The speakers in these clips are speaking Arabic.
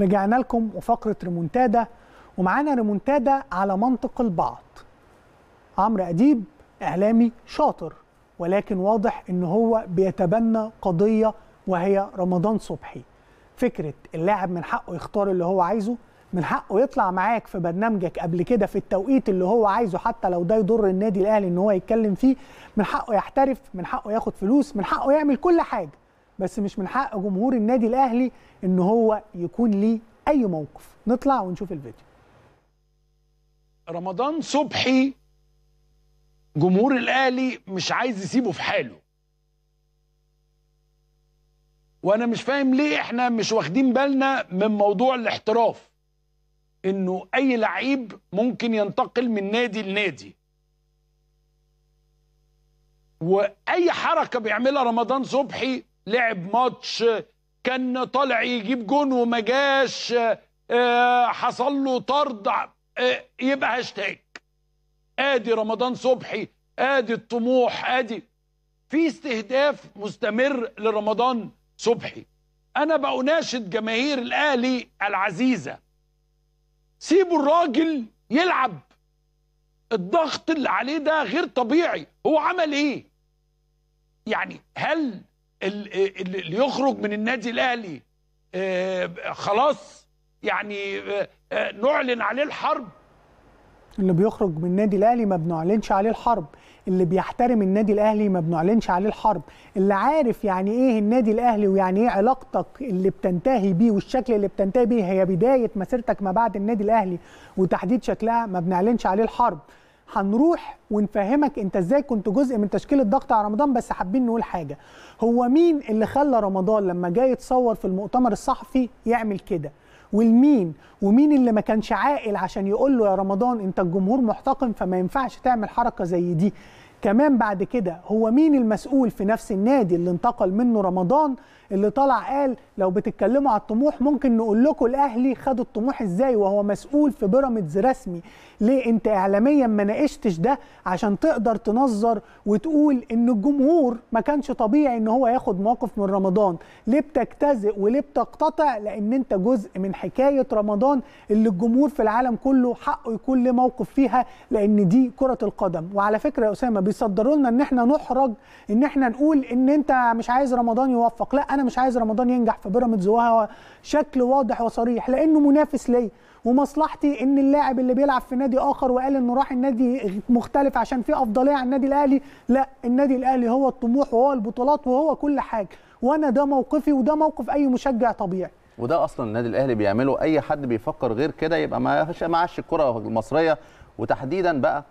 رجعنا لكم وفقرة ريمونتادا ومعانا ريمونتادا على منطق البعض عمرو أديب إعلامي شاطر ولكن واضح إن هو بيتبنى قضية وهي رمضان صبحي فكرة اللاعب من حقه يختار اللي هو عايزه من حقه يطلع معاك في برنامجك قبل كده في التوقيت اللي هو عايزه حتى لو ده يضر النادي الاهلي ان هو يتكلم فيه من حقه يحترف من حقه ياخد فلوس من حقه يعمل كل حاجه بس مش من حق جمهور النادي الاهلي ان هو يكون ليه اي موقف نطلع ونشوف الفيديو رمضان صبحي جمهور الاهلي مش عايز يسيبه في حاله وانا مش فاهم ليه احنا مش واخدين بالنا من موضوع الاحتراف انه اي لعيب ممكن ينتقل من نادي لنادي واي حركه بيعملها رمضان صبحي لعب ماتش كان طالع يجيب جون وما جاش آه، حصل له طرد آه، يبقى هاشتاج ادي رمضان صبحي ادي الطموح ادي في استهداف مستمر لرمضان صبحي انا بأناشد جماهير الاهلي العزيزه سيبوا الراجل يلعب الضغط اللي عليه ده غير طبيعي هو عمل ايه يعني هل اللي يخرج من النادي الاهلي آه، خلاص يعني آه، آه، نعلن عليه الحرب اللي بيخرج من النادي الاهلي ما بنعلنش عليه الحرب اللي بيحترم النادي الاهلي ما بنعلنش عليه الحرب اللي عارف يعني ايه النادي الاهلي ويعني ايه علاقتك اللي بتنتهي بيه والشكل اللي بتنتهي بيه هي بدايه مسيرتك ما بعد النادي الاهلي وتحديد شكلها ما بنعلنش عليه الحرب هنروح ونفهمك انت ازاي كنت جزء من تشكيل الضغط على رمضان بس حابين نقول حاجه هو مين اللي خلى رمضان لما جاي يتصور في المؤتمر الصحفي يعمل كده والمين ومين اللي ما كانش عاقل عشان يقول له يا رمضان انت الجمهور محتقن فما ينفعش تعمل حركه زي دي كمان بعد كده هو مين المسؤول في نفس النادي اللي انتقل منه رمضان اللي طلع قال لو بتتكلموا على الطموح ممكن نقول لكم الاهلي خد الطموح ازاي وهو مسؤول في بيراميدز رسمي ليه انت اعلاميا ما ناقشتش ده عشان تقدر تنظر وتقول ان الجمهور ما كانش طبيعي ان هو ياخد موقف من رمضان ليه بتجتزئ وليه بتقتطع لان انت جزء من حكايه رمضان اللي الجمهور في العالم كله حقه يكون له موقف فيها لان دي كره القدم وعلى فكره يا اسامه بيصدروا لنا ان احنا نحرج ان احنا نقول ان انت مش عايز رمضان يوفق لا انا مش عايز رمضان ينجح في بيراميدز وهو شكل واضح وصريح لانه منافس ليا ومصلحتي ان اللاعب اللي بيلعب في نادي اخر وقال انه راح النادي مختلف عشان فيه افضليه عن النادي الاهلي لا النادي الاهلي هو الطموح وهو البطولات وهو كل حاجه وانا ده موقفي وده موقف اي مشجع طبيعي وده اصلا النادي الاهلي بيعمله اي حد بيفكر غير كده يبقى ما معاش الكره المصريه وتحديدا بقى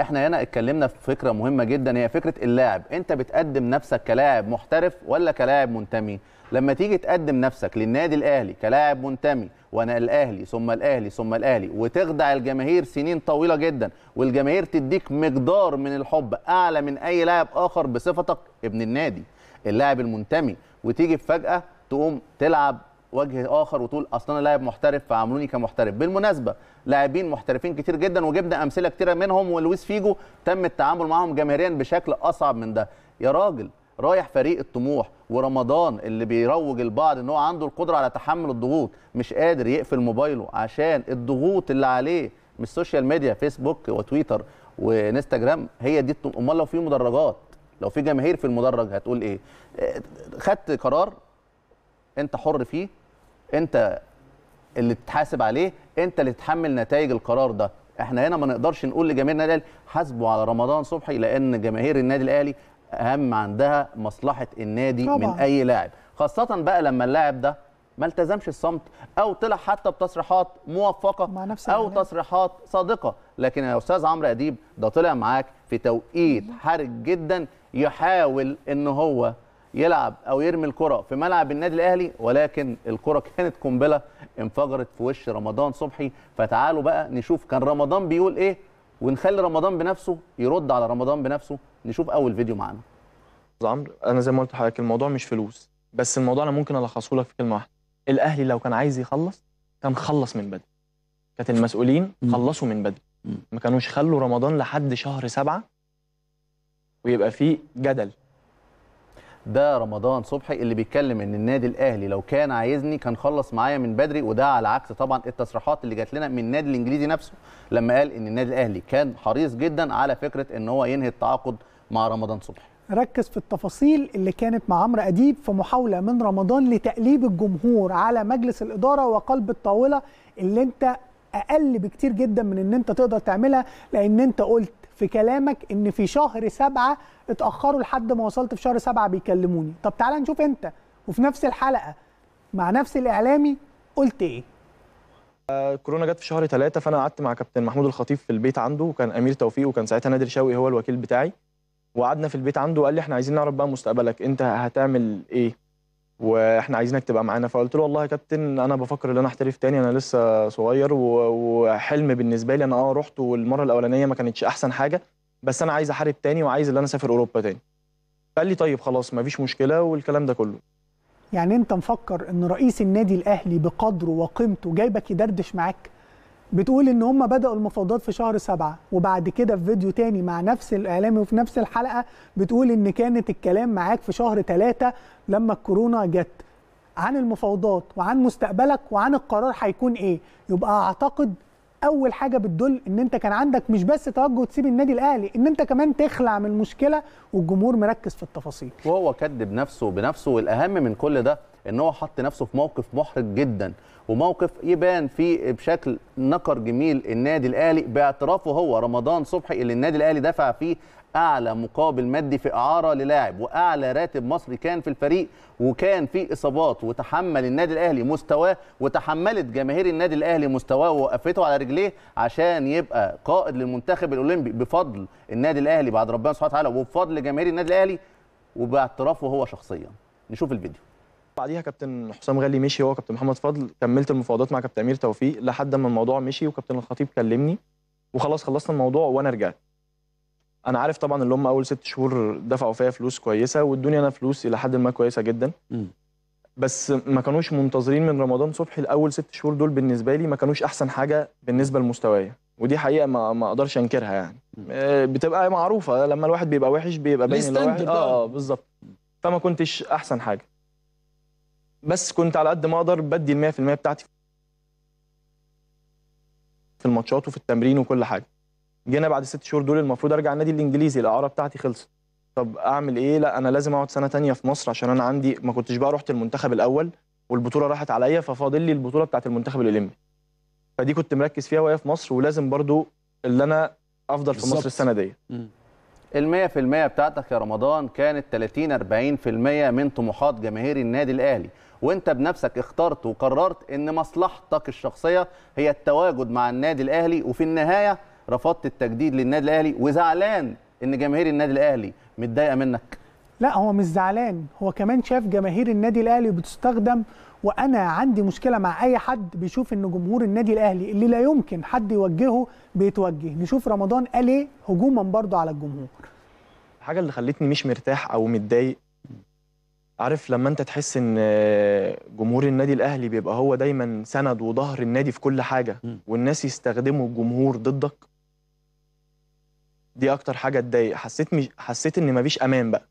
احنا هنا اتكلمنا في فكره مهمه جدا هي فكره اللاعب انت بتقدم نفسك كلاعب محترف ولا كلاعب منتمي لما تيجي تقدم نفسك للنادي الاهلي كلاعب منتمي وانا الاهلي ثم الاهلي ثم الاهلي وتخدع الجماهير سنين طويله جدا والجماهير تديك مقدار من الحب اعلى من اي لاعب اخر بصفتك ابن النادي اللاعب المنتمي وتيجي فجاه تقوم تلعب وجه اخر وتقول اصل انا لاعب محترف فعاملوني كمحترف بالمناسبه لاعبين محترفين كتير جدا وجبنا امثله كتيره منهم ولويس فيجو تم التعامل معهم جماهيريا بشكل اصعب من ده يا راجل رايح فريق الطموح ورمضان اللي بيروج البعض ان هو عنده القدره على تحمل الضغوط مش قادر يقفل موبايله عشان الضغوط اللي عليه من السوشيال ميديا فيسبوك وتويتر وانستجرام هي دي امال لو في مدرجات لو في جماهير في المدرج هتقول ايه خدت قرار انت حر فيه انت اللي تتحاسب عليه انت اللي تتحمل نتائج القرار ده احنا هنا ما نقدرش نقول لجماهير النادي الاهلي حاسبوا على رمضان صبحي لان جماهير النادي الاهلي اهم عندها مصلحه النادي طبعا. من اي لاعب خاصه بقى لما اللاعب ده ما التزمش الصمت او طلع حتى بتصريحات موفقه مع نفس او يعني. تصريحات صادقه لكن يا استاذ عمرو اديب ده طلع معاك في توقيت حرج جدا يحاول ان هو يلعب او يرمي الكره في ملعب النادي الاهلي ولكن الكره كانت قنبله انفجرت في وش رمضان صبحي فتعالوا بقى نشوف كان رمضان بيقول ايه ونخلي رمضان بنفسه يرد على رمضان بنفسه نشوف اول فيديو معانا عمرو انا زي ما قلت لحضرتك الموضوع مش فلوس بس الموضوع انا ممكن الخصه لك في كلمه واحده الاهلي لو كان عايز يخلص كان خلص من بدري كانت المسؤولين خلصوا من بدري ما كانوش خلوا رمضان لحد شهر سبعة ويبقى فيه جدل ده رمضان صبحي اللي بيتكلم ان النادي الاهلي لو كان عايزني كان خلص معايا من بدري وده على عكس طبعا التصريحات اللي جات لنا من النادي الانجليزي نفسه لما قال ان النادي الاهلي كان حريص جدا على فكره ان هو ينهي التعاقد مع رمضان صبحي ركز في التفاصيل اللي كانت مع عمرو اديب في محاوله من رمضان لتقليب الجمهور على مجلس الاداره وقلب الطاوله اللي انت اقل بكتير جدا من ان انت تقدر تعملها لان انت قلت في كلامك ان في شهر سبعة اتاخروا لحد ما وصلت في شهر سبعة بيكلموني طب تعالى نشوف انت وفي نفس الحلقه مع نفس الاعلامي قلت ايه آه، كورونا جت في شهر ثلاثة فانا قعدت مع كابتن محمود الخطيب في البيت عنده وكان امير توفيق وكان ساعتها نادر شوقي هو الوكيل بتاعي وقعدنا في البيت عنده وقال لي احنا عايزين نعرف بقى مستقبلك انت هتعمل ايه واحنا عايزينك تبقى معانا فقلت له والله يا كابتن انا بفكر ان انا احترف تاني انا لسه صغير وحلم بالنسبه لي انا اه رحت والمره الاولانيه ما كانتش احسن حاجه بس انا عايز احارب تاني وعايز ان انا اسافر اوروبا تاني قال لي طيب خلاص ما فيش مشكله والكلام ده كله يعني انت مفكر ان رئيس النادي الاهلي بقدره وقيمته جايبك يدردش معاك بتقول ان هم بداوا المفاوضات في شهر سبعة وبعد كده في فيديو تاني مع نفس الاعلامي وفي نفس الحلقه بتقول ان كانت الكلام معاك في شهر ثلاثة لما الكورونا جت عن المفاوضات وعن مستقبلك وعن القرار هيكون ايه يبقى اعتقد اول حاجه بتدل ان انت كان عندك مش بس توجه تسيب النادي الاهلي ان انت كمان تخلع من المشكله والجمهور مركز في التفاصيل وهو كذب نفسه بنفسه والاهم من كل ده ان هو حط نفسه في موقف محرج جدا وموقف يبان فيه بشكل نكر جميل النادي الاهلي باعترافه هو رمضان صبحي اللي النادي الاهلي دفع فيه اعلى مقابل مادي في اعاره للاعب واعلى راتب مصري كان في الفريق وكان في اصابات وتحمل النادي الاهلي مستواه وتحملت جماهير النادي الاهلي مستواه ووقفته على رجليه عشان يبقى قائد للمنتخب الاولمبي بفضل النادي الاهلي بعد ربنا سبحانه وتعالى وبفضل جماهير النادي الاهلي وباعترافه هو شخصيا نشوف الفيديو بعديها كابتن حسام غالي مشي هو كابتن محمد فضل كملت المفاوضات مع كابتن امير توفيق لحد ما الموضوع مشي وكابتن الخطيب كلمني وخلاص خلصنا الموضوع وانا رجعت انا عارف طبعا اللي هم اول ست شهور دفعوا فيها فلوس كويسه وادوني انا فلوس الى حد ما كويسه جدا م. بس ما كانوش منتظرين من رمضان صبحي الاول ست شهور دول بالنسبه لي ما كانوش احسن حاجه بالنسبه لمستوايا ودي حقيقه ما, ما اقدرش انكرها يعني آه، بتبقى معروفه لما الواحد بيبقى وحش بيبقى باين اه بالظبط فما كنتش احسن حاجه بس كنت على قد ما اقدر بدي ال 100% بتاعتي في الماتشات وفي التمرين وكل حاجه جينا بعد ست شهور دول المفروض ارجع النادي الانجليزي الاعاره بتاعتي خلصت طب اعمل ايه لا انا لازم اقعد سنه تانية في مصر عشان انا عندي ما كنتش بقى رحت المنتخب الاول والبطوله راحت عليا ففاضل لي البطوله بتاعت المنتخب الاولمبي فدي كنت مركز فيها وهي في مصر ولازم برضو اللي انا افضل في مصر السنه دي ال 100% بتاعتك يا رمضان كانت 30 40% من طموحات جماهير النادي الاهلي وانت بنفسك اخترت وقررت ان مصلحتك الشخصيه هي التواجد مع النادي الاهلي وفي النهايه رفضت التجديد للنادي الاهلي وزعلان ان جماهير النادي الاهلي متضايقه منك لا هو مش زعلان هو كمان شاف جماهير النادي الاهلي بتستخدم وانا عندي مشكله مع اي حد بيشوف ان جمهور النادي الاهلي اللي لا يمكن حد يوجهه بيتوجه نشوف رمضان قال ايه هجوما برضه على الجمهور الحاجه اللي خلتني مش مرتاح او متضايق عارف لما انت تحس ان جمهور النادي الاهلي بيبقى هو دايما سند وظهر النادي في كل حاجه والناس يستخدموا الجمهور ضدك دي اكتر حاجه تضايق حسيت مش حسيت ان مفيش امان بقى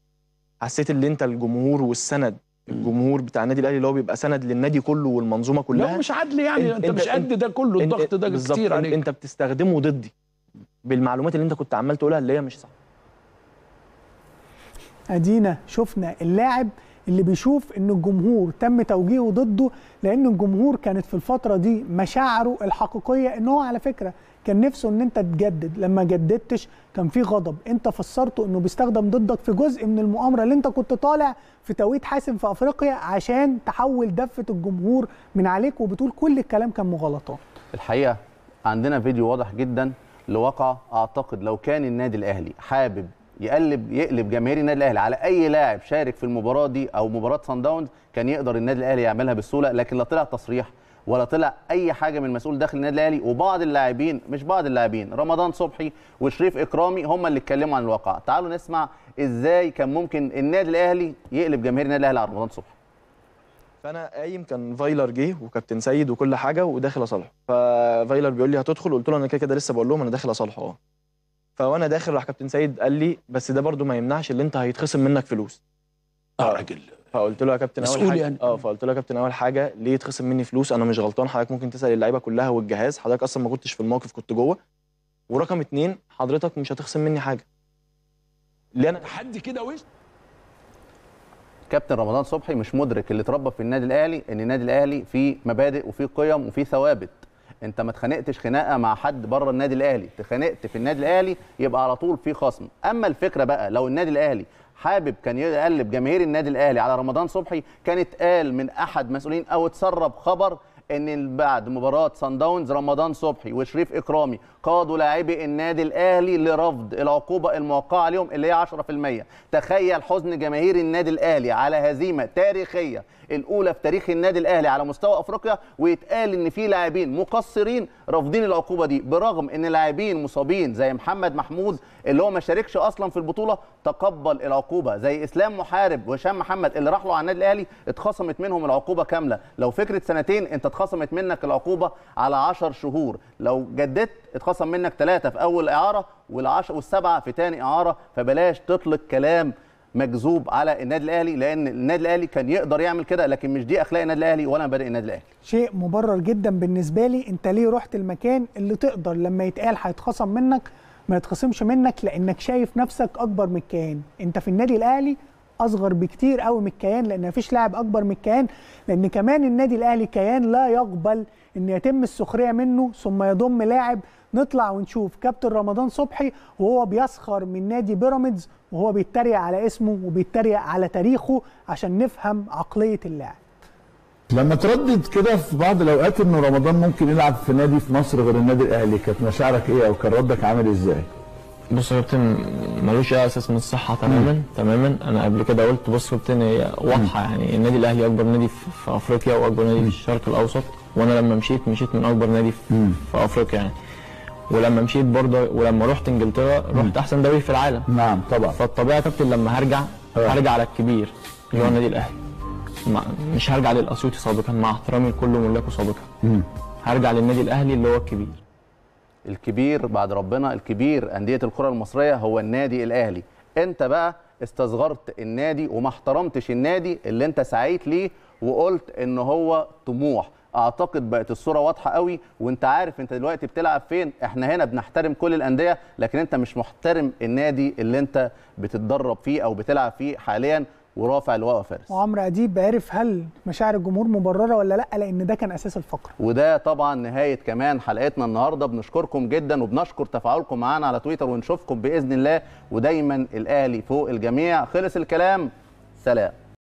حسيت ان انت الجمهور والسند الجمهور بتاع النادي الاهلي اللي هو بيبقى سند للنادي كله والمنظومه كلها لا مش عدل يعني انت, انت, مش قد ده كله الضغط ده كتير عليك انت بتستخدمه ضدي بالمعلومات اللي انت كنت عمال تقولها اللي هي مش صح ادينا شفنا اللاعب اللي بيشوف ان الجمهور تم توجيهه ضده لان الجمهور كانت في الفتره دي مشاعره الحقيقيه ان هو على فكره كان نفسه ان انت تجدد لما جددتش كان في غضب انت فسرته انه بيستخدم ضدك في جزء من المؤامره اللي انت كنت طالع في توقيت حاسم في افريقيا عشان تحول دفه الجمهور من عليك وبتقول كل الكلام كان مغالطات الحقيقه عندنا فيديو واضح جدا لواقع اعتقد لو كان النادي الاهلي حابب يقلب يقلب جماهير النادي الاهلي على اي لاعب شارك في المباراه دي او مباراه سان داونز كان يقدر النادي الاهلي يعملها بالسهوله لكن لا طلع تصريح ولا طلع اي حاجه من مسؤول داخل النادي الاهلي وبعض اللاعبين مش بعض اللاعبين رمضان صبحي وشريف اكرامي هم اللي اتكلموا عن الواقع تعالوا نسمع ازاي كان ممكن النادي الاهلي يقلب جماهير النادي الاهلي على رمضان صبحي فانا قايم كان فايلر جه وكابتن سيد وكل حاجه وداخل اصالحه ففايلر بيقول لي هتدخل قلت له انا كده كده لسه بقول لهم انا داخل اصالحه اه فوانا داخل راح كابتن سيد قال لي بس ده برضو ما يمنعش اللي انت هيتخصم منك فلوس اه راجل فقلت له يا كابتن اول حاجه يعني. اه فقلت له يا كابتن اول حاجه ليه يتخصم مني فلوس انا مش غلطان حضرتك ممكن تسال اللعيبه كلها والجهاز حضرتك اصلا ما كنتش في الموقف كنت جوه ورقم اتنين حضرتك مش هتخصم مني حاجه ليه انا حد كده وش كابتن رمضان صبحي مش مدرك اللي اتربى في النادي الاهلي ان النادي الاهلي فيه مبادئ وفيه قيم وفيه ثوابت انت ما اتخانقتش خناقه مع حد بره النادي الاهلي اتخانقت في النادي الاهلي يبقى على طول في خصم اما الفكره بقى لو النادي الاهلي حابب كان يقلب جماهير النادي الاهلي على رمضان صبحي كان اتقال من احد مسؤولين او اتسرب خبر ان بعد مباراه سان داونز رمضان صبحي وشريف اكرامي قادوا لاعبي النادي الاهلي لرفض العقوبه الموقعه عليهم اللي هي 10% تخيل حزن جماهير النادي الاهلي على هزيمه تاريخيه الاولى في تاريخ النادي الاهلي على مستوى افريقيا ويتقال ان في لاعبين مقصرين رافضين العقوبه دي برغم ان لاعبين مصابين زي محمد محمود اللي هو ما شاركش اصلا في البطوله تقبل العقوبه زي اسلام محارب وهشام محمد اللي راح له على النادي الاهلي اتخصمت منهم العقوبه كامله لو فكره سنتين انت اتخصمت منك العقوبه على 10 شهور لو جددت اتخصم منك ثلاثه في اول اعاره والعشر والسبعه في ثاني اعاره فبلاش تطلق كلام مجذوب على النادي الاهلي لان النادي الاهلي كان يقدر يعمل كده لكن مش دي اخلاق النادي الاهلي ولا مبادئ النادي الاهلي شيء مبرر جدا بالنسبه لي انت ليه رحت المكان اللي تقدر لما يتقال هيتخصم منك ما يتخصمش منك لانك شايف نفسك اكبر من الكيان انت في النادي الاهلي اصغر بكتير قوي من الكيان لان مفيش لاعب اكبر من الكيان لان كمان النادي الاهلي كيان لا يقبل ان يتم السخريه منه ثم يضم لاعب نطلع ونشوف كابتن رمضان صبحي وهو بيسخر من نادي بيراميدز وهو بيتريق على اسمه وبيتريق على تاريخه عشان نفهم عقليه اللاعب لما تردد كده في بعض الاوقات ان رمضان ممكن يلعب في نادي في مصر غير النادي الاهلي كانت مشاعرك ايه او كان ردك عامل ازاي؟ بص يا كابتن ملوش اي اساس من الصحه تماما مم. تماما انا قبل كده قلت بص يا كابتن هي واضحه يعني النادي الاهلي اكبر نادي في افريقيا واكبر نادي مم. في الشرق الاوسط وانا لما مشيت مشيت من اكبر نادي في, في افريقيا يعني ولما مشيت برضه ولما رحت انجلترا رحت احسن دوري في العالم نعم طبعا فالطبيعي يا كابتن لما هرجع آه. هرجع على الكبير اللي هو النادي الاهلي مش هرجع للاسيوطي سابقا مع احترامي لكل ملاكه سابقا هرجع للنادي الاهلي اللي هو الكبير الكبير بعد ربنا الكبير انديه الكره المصريه هو النادي الاهلي انت بقى استصغرت النادي وما احترمتش النادي اللي انت سعيت ليه وقلت ان هو طموح اعتقد بقت الصوره واضحه قوي وانت عارف انت دلوقتي بتلعب فين احنا هنا بنحترم كل الانديه لكن انت مش محترم النادي اللي انت بتتدرب فيه او بتلعب فيه حاليا ورافع لواء فارس وعمرو اديب عرف هل مشاعر الجمهور مبرره ولا لا لان ده كان اساس الفقره وده طبعا نهايه كمان حلقتنا النهارده بنشكركم جدا وبنشكر تفاعلكم معانا على تويتر ونشوفكم باذن الله ودايما الاهلي فوق الجميع خلص الكلام سلام